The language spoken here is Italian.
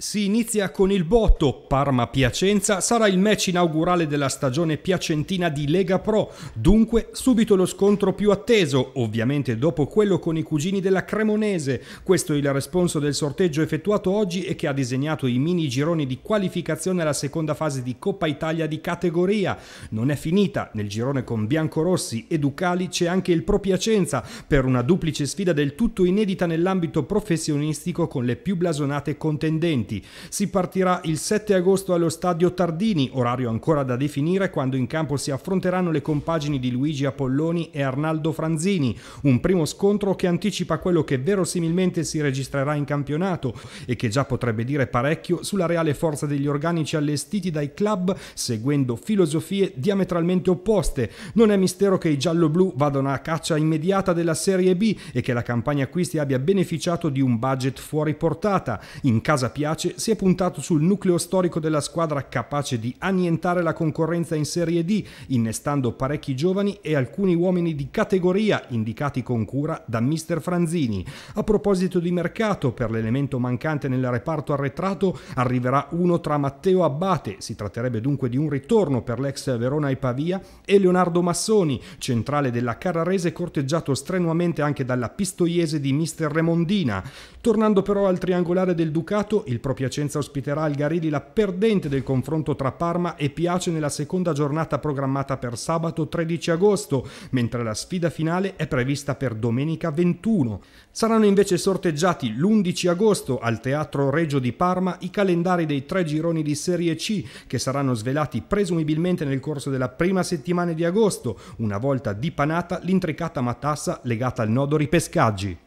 Si inizia con il botto, Parma-Piacenza sarà il match inaugurale della stagione piacentina di Lega Pro, dunque subito lo scontro più atteso, ovviamente dopo quello con i cugini della Cremonese. Questo è il responso del sorteggio effettuato oggi e che ha disegnato i mini gironi di qualificazione alla seconda fase di Coppa Italia di categoria. Non è finita, nel girone con Biancorossi e Ducali c'è anche il Pro Piacenza per una duplice sfida del tutto inedita nell'ambito professionistico con le più blasonate contendenti eventi. Si partirà il 7 agosto allo stadio Tardini, orario ancora da definire, quando in campo si affronteranno le compagini di Luigi Apolloni e Arnaldo Franzini, un primo scontro che anticipa quello che verosimilmente si registrerà in campionato e che già potrebbe dire parecchio sulla reale forza degli organici allestiti dai club seguendo filosofie diametralmente opposte. Non è mistero che i gialloblu vadano a caccia immediata della Serie B e che la campagna acquisti abbia beneficiato di un budget fuori portata. In casa piace efficace, si è puntato sul nucleo storico della squadra capace di annientare la concorrenza in Serie D, innestando parecchi giovani e alcuni uomini di categoria indicati con cura da mister Franzini. A proposito di mercato, per l'elemento mancante nel reparto arretrato arriverà uno tra Matteo Abbate, si tratterebbe dunque di un ritorno per l'ex Verona e Pavia, e Leonardo Massoni, centrale della Carrarese corteggiato strenuamente anche dalla Pistoiese di mister Remondina. Tornando però al triangolare del Ducato, il Piacenza ospiterà al Garidi la perdente del confronto tra Parma e Piace nella seconda giornata programmata per sabato 13 agosto, mentre la sfida finale è prevista per domenica 21. Saranno invece sorteggiati l'11 agosto al Teatro Regio di Parma i calendari dei tre gironi di Serie C che saranno svelati presumibilmente nel corso della prima settimana di agosto, una volta dipanata l'intricata matassa legata al nodo ripescaggi.